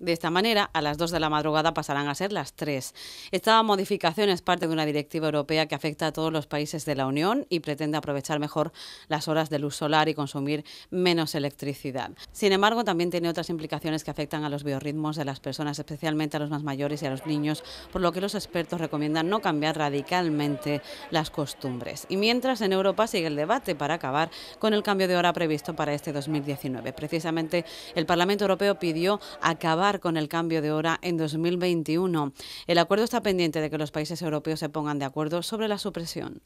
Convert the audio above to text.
De esta manera, a las 2 de la madrugada pasarán a ser las 3. Esta modificación es parte de una directiva europea que afecta a todos los países de la Unión y pretende aprovechar mejor las horas de luz solar y consumir menos electricidad. Sin embargo, también tiene otras implicaciones que afectan a los biorritmos de las personas, especialmente a los más mayores y a los niños, por lo que los expertos recomiendan no cambiar radicalmente las costumbres. Y mientras en Europa sigue el debate para acabar con el cambio de hora previsto para este 2019. Precisamente el Parlamento Europeo pidió acabar con el cambio de hora en 2021. El acuerdo está pendiente de que los países europeos se pongan de acuerdo sobre la supresión.